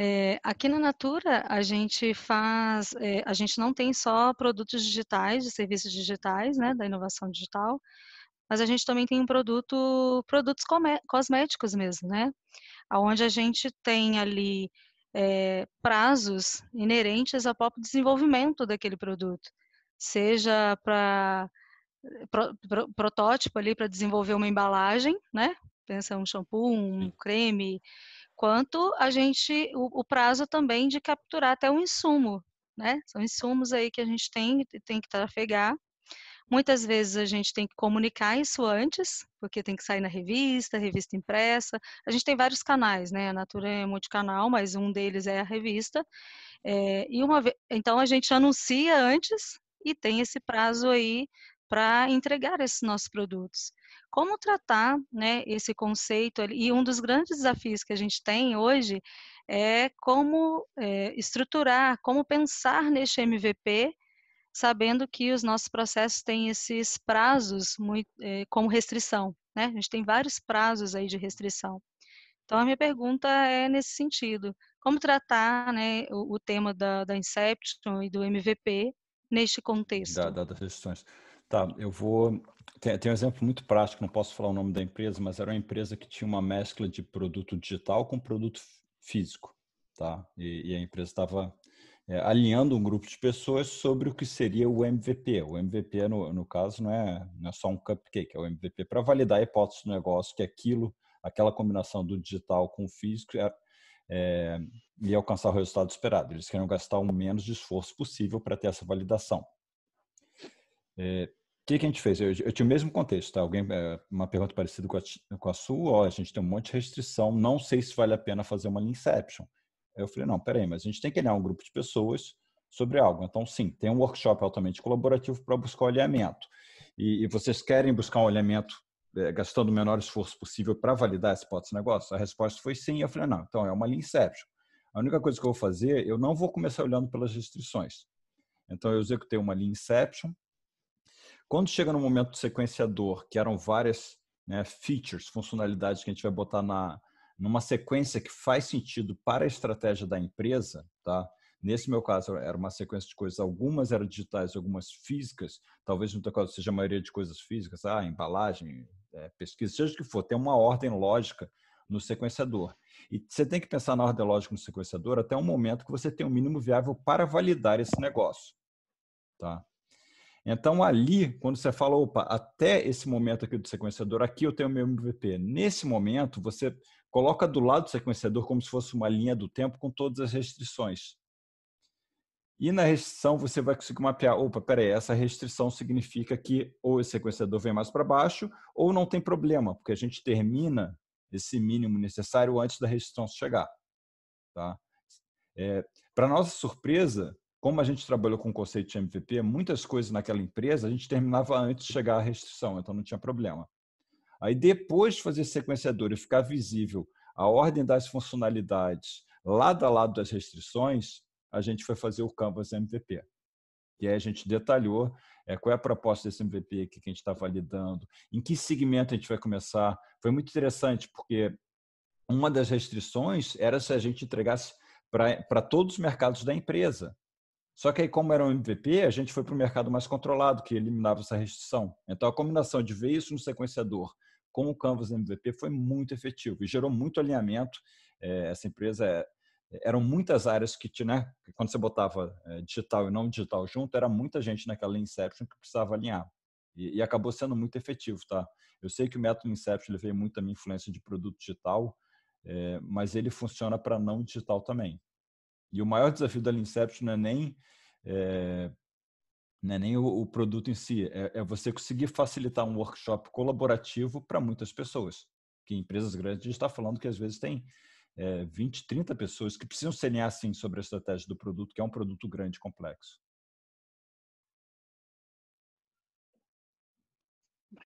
É, aqui na Natura, a gente faz, é, a gente não tem só produtos digitais, de serviços digitais, né, da inovação digital, mas a gente também tem um produto, produtos cosméticos mesmo, né, onde a gente tem ali é, prazos inerentes ao próprio desenvolvimento daquele produto, seja para pro, pro, protótipo ali para desenvolver uma embalagem, né, pensa um shampoo, um creme, quanto a gente o, o prazo também de capturar até o insumo, né? São insumos aí que a gente tem tem que trafegar. Muitas vezes a gente tem que comunicar isso antes, porque tem que sair na revista, revista impressa. A gente tem vários canais, né? A Natura é multicanal, mas um deles é a revista. É, e uma vez, então a gente anuncia antes e tem esse prazo aí para entregar esses nossos produtos. Como tratar né, esse conceito? E um dos grandes desafios que a gente tem hoje é como é, estruturar, como pensar neste MVP, sabendo que os nossos processos têm esses prazos muito, é, eh, como restrição. Né? A gente tem vários prazos aí de restrição. Então, a minha pergunta é nesse sentido. Como tratar né, o, o, tema da, da Inception e do MVP neste contexto? Da, das restrições. Tá, eu vou. Tem, tem, um exemplo muito prático, não posso falar o nome da empresa, mas era uma empresa que tinha uma mescla de produto digital com produto físico, tá? E, e a empresa estava é, alinhando um grupo de pessoas sobre o que seria o MVP. O MVP, no, no caso, não é, não é só um cupcake, é o MVP para validar a hipótese do negócio que aquilo, aquela combinação do digital com o físico é, é, ia alcançar o resultado esperado. Eles queriam gastar o menos de esforço possível para ter essa validação. É, que, que a gente fez? Eu, eu, tinha o mesmo contexto, tá? Alguém, eh, uma pergunta parecida com a, com a sua, ó, a gente tem um monte de restrição, não sei se vale a pena fazer uma Inception. Eu falei, não, peraí, mas a gente tem que alinhar um grupo de pessoas sobre algo. Então, sim, tem um workshop altamente colaborativo para buscar o alinhamento. E, e, vocês querem buscar um alinhamento é, gastando o menor esforço possível para validar esse hipótese de negócio? A resposta foi sim. Eu falei, não, então é uma Inception. A única coisa que eu vou fazer, eu não vou começar olhando pelas restrições. Então, eu executei uma Inception, quando chega no momento do sequenciador, que eram várias né, features, funcionalidades que a gente vai botar na, numa sequência que faz sentido para a estratégia da empresa, tá? Nesse meu caso, era uma sequência de coisas, algumas eram digitais, algumas físicas, talvez no teu caso seja a maioria de coisas físicas, ah, embalagem, é, pesquisa, seja o que for, tem uma ordem lógica no sequenciador. E você tem que pensar na ordem lógica no sequenciador até um momento que você tem o um mínimo viável para validar esse negócio. Tá? Então, ali, quando você fala, opa, até esse momento aqui do sequenciador, aqui eu tenho o meu MVP. Nesse momento, você coloca do lado do sequenciador como se fosse uma linha do tempo com todas as restrições. E na restrição você vai conseguir mapear, opa, peraí, essa restrição significa que ou o sequenciador vem mais para baixo ou não tem problema, porque a gente termina esse mínimo necessário antes da restrição chegar. Tá? É, para nossa surpresa, como a gente trabalhou com o conceito de MVP, muitas coisas naquela empresa a gente terminava antes de chegar à restrição, então não tinha problema. Aí depois de fazer sequenciador e ficar visível a ordem das funcionalidades lado a lado das restrições, a gente foi fazer o Canvas MVP. E aí a gente detalhou é, qual é a proposta desse MVP que a gente está validando, em que segmento a gente vai começar. Foi muito interessante, porque uma das restrições era se a gente entregasse para todos os mercados da empresa. Só que aí, como era um MVP, a gente foi para o mercado mais controlado, que eliminava essa restrição. Então, a combinação de ver isso no sequenciador com o Canvas MVP foi muito efetivo e gerou muito alinhamento. É, essa empresa é, eram muitas áreas que, né, quando você botava é, digital e não digital junto, era muita gente naquela Inception que precisava alinhar. E, e, acabou sendo muito efetivo, tá? Eu sei que o método Inception ele veio muito da minha influência de produto digital, é, mas ele funciona para não digital também. E o maior desafio da Inception não é nem é, não é nem o, o produto em si, é, é, você conseguir facilitar um workshop colaborativo para muitas pessoas. Que em empresas grandes a gente está falando que às vezes tem é, 20, 30 pessoas que precisam se alinhar assim sobre a estratégia do produto, que é um produto grande e complexo.